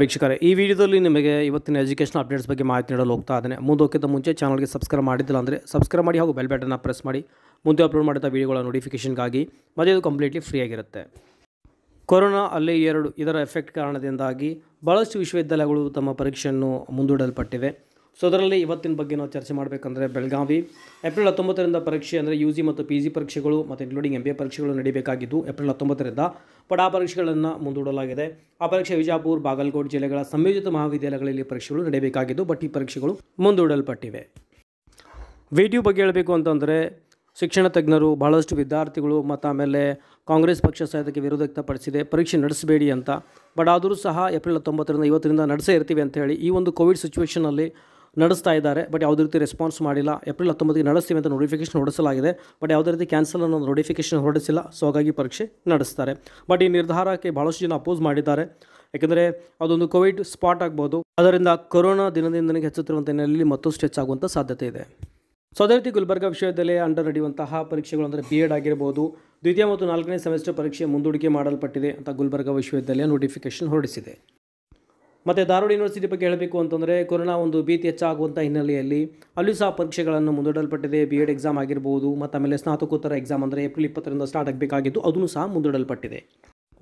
ವೀಕ್ಷಕರೇ ಈ ವಿಡಿಯೋದಲ್ಲಿ ನಿಮಗೆ ಇವತ್ತಿನ ಎಜುಕೇಷನ್ ಅಪ್ಡೇಟ್ಸ್ ಬಗ್ಗೆ ಮಾಹಿತಿ ನೀಡಲು ಹೋಗ್ತಾ ಇದ್ದೇನೆ ಮುಂದೋಕ್ಕಿಂತ ಮುಂಚೆ ಚಾನಲ್ಗೆ ಸಬ್ಸ್ಕ್ರೈಬ್ ಮಾಡಿದ್ದಿಲ್ಲ ಅಂದರೆ ಸಬ್ಸ್ಕ್ರೈಬ್ ಮಾಡಿ ಹಾಗೂ ಬೆಲ್ ಪ್ರೆಸ್ ಮಾಡಿ ಮುಂದೆ ಅಪ್ಲೋಡ್ ಮಾಡಿದ ವೀಡಿಯೋಗಳ ನೋಟಿಫಿಕೇಷನ್ಗಾಗಿ ಮತ್ತು ಇದು ಕಂಪ್ಲೀಟ್ಲಿ ಫ್ರೀ ಆಗಿರುತ್ತೆ ಕೊರೋನಾ ಅಲ್ಲಿ ಎರಡು ಇದರ ಎಫೆಕ್ಟ್ ಕಾರಣದಿಂದಾಗಿ ಭಾಳಷ್ಟು ವಿಶ್ವವಿದ್ಯಾಲಯಗಳು ತಮ್ಮ ಪರೀಕ್ಷೆಯನ್ನು ಮುಂದೂಡಲ್ಪಟ್ಟಿವೆ ಸೊ ಅದರಲ್ಲಿ ಇವತ್ತಿನ ಬಗ್ಗೆ ನಾವು ಚರ್ಚೆ ಮಾಡಬೇಕಂದ್ರೆ ಬೆಳಗಾವಿ ಏಪ್ರಿಲ್ ಹತ್ತೊಂಬತ್ತರಿಂದ ಪರೀಕ್ಷೆ ಅಂದರೆ ಯು ಜಿ ಮತ್ತು ಪಿ ಜಿ ಪರೀಕ್ಷೆಗಳು ಮತ್ತು ಇನ್ಕ್ಲೂಡಿಂಗ್ ಎಂ ಬಿ ಪರೀಕ್ಷೆಗಳು ನಡೀಬೇಕಾಗಿದ್ದು ಏಪ್ರಿಲ್ ಹತ್ತೊಂಬತ್ತರಿಂದ ಬಟ್ ಆ ಪರೀಕ್ಷೆಗಳನ್ನು ಮುಂದೂಡಲಾಗಿದೆ ಆ ಪರೀಕ್ಷೆ ವಿಜಾಪುರ್ ಬಾಗಲಕೋಟ್ ಜಿಲ್ಲೆಗಳ ಸಂಯೋಜಿತ ಮಹಾವಿದ್ಯಾಲಯಗಳಲ್ಲಿ ಪರೀಕ್ಷೆಗಳು ನಡೆಯಬೇಕಾಗಿದ್ದು ಬಟ್ ಈ ಪರೀಕ್ಷೆಗಳು ಮುಂದೂಡಲ್ಪಟ್ಟಿವೆ ವಿಡಿಯೋ ಬಗ್ಗೆ ಹೇಳಬೇಕು ಅಂತಂದರೆ ಶಿಕ್ಷಣ ತಜ್ಞರು ಬಹಳಷ್ಟು ವಿದ್ಯಾರ್ಥಿಗಳು ಮತ್ತು ಆಮೇಲೆ ಕಾಂಗ್ರೆಸ್ ಪಕ್ಷ ಸಹ ಇದಕ್ಕೆ ವಿರೋಧ ವ್ಯಕ್ತಪಡಿಸಿದೆ ಪರೀಕ್ಷೆ ನಡೆಸಬೇಡಿ ಅಂತ ಬಟ್ ಆದರೂ ಸಹ ಏಪ್ರಿಲ್ ಹತ್ತೊಂಬತ್ತರಿಂದ ಇವತ್ತರಿಂದ ನಡೆಸೇ ಇರ್ತೀವಿ ಅಂತ ಹೇಳಿ ಈ ಒಂದು ಕೋವಿಡ್ ಸಿಚುವೇಷನಲ್ಲಿ ನಡೆಸ್ತಾ ಇದ್ದಾರೆ ಬಟ್ ಯಾವುದೇ ರೀತಿ ರೆಸ್ಪಾನ್ಸ್ ಮಾಡಿಲ್ಲ ಏಪ್ರಿಲ್ ಹತ್ತೊಂಬತ್ತಿಗೆ ನಡೆಸ್ತೀವಿ ಅಂತ ನೋಟಿಫಿಕೇಶನ್ ಹೊರಡಿಸಲಾಗಿದೆ ಬಟ್ ಯಾವುದೇ ರೀತಿ ಕ್ಯಾನ್ಸಲ್ ಅನ್ನೋ ನೋಟಿಫಿಕೇಶನ್ ಹೊರಡಿಸಿಲ್ಲ ಸೊ ಹಾಗಾಗಿ ಪರೀಕ್ಷೆ ನಡೆಸ್ತಾರೆ ಬಟ್ ಈ ನಿರ್ಧಾರಕ್ಕೆ ಭಾಳಷ್ಟು ಜನ ಅಪೋಸ್ ಮಾಡಿದ್ದಾರೆ ಯಾಕೆಂದರೆ ಅದೊಂದು ಕೋವಿಡ್ ಸ್ಪಾಟ್ ಆಗ್ಬೋದು ಅದರಿಂದ ಕೊರೋನಾ ದಿನದಿಂದ ಹೆಚ್ಚುತ್ತಿರುವಂಥ ಹಿನ್ನೆಲೆಯಲ್ಲಿ ಮತ್ತಷ್ಟು ಹೆಚ್ಚಾಗುವಂಥ ಸಾಧ್ಯತೆ ಇದೆ ಸೊ ಅದೇ ರೀತಿ ಗುಲ್ಬರ್ಗಾ ವಿಶ್ವವಿದ್ಯಾಲಯ ಅಂಡರ್ ನಡೆಯುವಂತಹ ಪರೀಕ್ಷೆಗಳು ಅಂದರೆ ಬಿ ಎಡ್ ಆಗಿರ್ಬೋದು ದ್ವಿತೀಯ ಮತ್ತು ನಾಲ್ಕನೇ ಸೆಮಿಸ್ಟರ್ ಪರೀಕ್ಷೆ ಮುಂದೂಡಿಕೆ ಮಾಡಲ್ಪಟ್ಟಿದೆ ಅಂತ ಗುಲ್ಬರ್ಗಾ ವಿಶ್ವವಿದ್ಯಾಲಯ ನೋಟಿಫಿಕೇಶನ್ ಹೊರಡಿಸಿದೆ ಮತ್ತು ಧಾರವಾಡ ಯೂನಿವರ್ಸಿಟಿ ಬಗ್ಗೆ ಹೇಳಬೇಕು ಅಂತಂದರೆ ಕೊರೋನಾ ಒಂದು ಭೀತಿ ಹೆಚ್ಚಾಗುವಂಥ ಹಿನ್ನೆಲೆಯಲ್ಲಿ ಅಲ್ಲೂ ಸಹ ಪರೀಕ್ಷೆಗಳನ್ನು ಮುಂದೂಡಲ್ಪಟ್ಟಿದೆ ಬಿ ಎಡ್ ಎಕ್ಸಾಮ್ ಆಗಿರ್ಬೋದು ಮತ್ತು ಆಮೇಲೆ ಸ್ನಾತಕೋತ್ತರ ಎಕ್ಸಾಮ್ ಅಂದರೆ ಏಪ್ರಿಲ್ ಇಪ್ಪತ್ತರಿಂದ ಸ್ಟಾರ್ಟ್ ಆಗಬೇಕಾಗಿದ್ದು ಅದನ್ನು ಸಹ ಮುಂದೂಡಲ್ಪಟ್ಟಿದೆ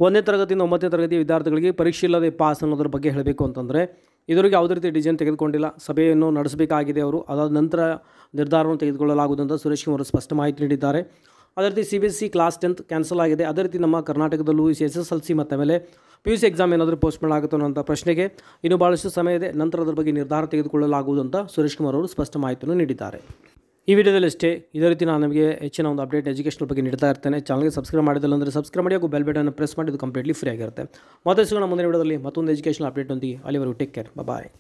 ಒಂದನೇ ತರಗತಿಯಿಂದ ಒಂಬತ್ತನೇ ತರಗತಿ ವಿದ್ಯಾರ್ಥಿಗಳಿಗೆ ಪರೀಕ್ಷೆ ಇಲ್ಲದೆ ಪಾಸ್ ಅನ್ನೋದ್ರ ಬಗ್ಗೆ ಹೇಳಬೇಕು ಅಂತಂದರೆ ಇದರಿಗೆ ಯಾವುದೇ ರೀತಿ ಡಿಸೈನ್ ತೆಗೆದುಕೊಂಡಿಲ್ಲ ಸಭೆಯನ್ನು ನಡೆಸಬೇಕಾಗಿದೆ ಅವರು ಅದಾದ ನಂತರ ನಿರ್ಧಾರವನ್ನು ತೆಗೆದುಕೊಳ್ಳಲಾಗುವುದಂತ ಸುರೇಶ್ ಕುಮಾರ್ ಸ್ಪಷ್ಟ ಮಾಹಿತಿ ನೀಡಿದ್ದಾರೆ ಅದೇ ರೀತಿ C B S C class tenth cancel ಆಗಿದೆ ಅದೇ ರೀತಿ ನಮ್ಮ ಕರ್ನಾಟಕದಲ್ಲೂ ಎಸ್ ಎಸ್ ಎಲ್ ಸಿ ಮತ್ತು ಆಮೇಲೆ ಪಿ ಯು ಸಿ ಎಕ್ಸಾಮ್ ಏನಾದರೂ ಪೋಸ್ಟ್ ಮಾಡಲಾಗುತ್ತೋ ಅನ್ನೋ ಪ್ರಶ್ನೆಗೆ ಇನ್ನು ಭಾಳಷ್ಟು ಸಮಯ ಇದೆ ನಂತರ ಅದರ ಬಗ್ಗೆ ನಿರ್ಧಾರ ತೆಗೆದುಕೊಳ್ಳಲಾಗುವುದು ಅಂತ ಸುರೇಶ್ ಕುಮಾರ್ ಅವರು ಸ್ಪಷ್ಟ ಮಾಹಿತಿಯನ್ನು ನೀಡಿದ್ದಾರೆ ಈ ವಿಡಿಯೋದಲ್ಲಿ ಅಷ್ಟೇ ಇದೇ ರೀತಿ ನಾನು ನಿಮಗೆ ಹೆಚ್ಚಿನ ಒಂದು ಅಪ್ಡೇಟ್ ಎಜುಕೇಷನ್ ಬಗ್ಗೆ ನೀಡ್ತಾ ಇರ್ತೇನೆ ಚಾನಲ್ಗೆ ಸಬ್ಸ್ಕ್ರೈಬ್ ಮಾಡಿದ್ದಲ್ಲ ಅಂದರೆ ಸಬ್ಸ್ಕ್ರೈಬ್ ಮಾಡಿ ಹಾಗೂ ಬೆಲ್ ಬಟನ್ ಪ್ರೆಸ್ ಮಾಡಿ ಕಂಪ್ಲೀಟ್ಲಿ ಫ್ರೀ ಆಗಿರುತ್ತೆ ಮತ್ತೆ ಸಿಗೋಣ ಮುಂದಿನ ವಿಡಿಯೋದಲ್ಲಿ ಮತ್ತೊಂದು ಎಜುಕೇಷನ್ ಅಪ್ಡೇಟ್ ಒಂದಿಗೆ ಅಲ್ಲಿವರೆಗೂ ಟೇಕ್ ಕೇರ್ ಬಾಯ್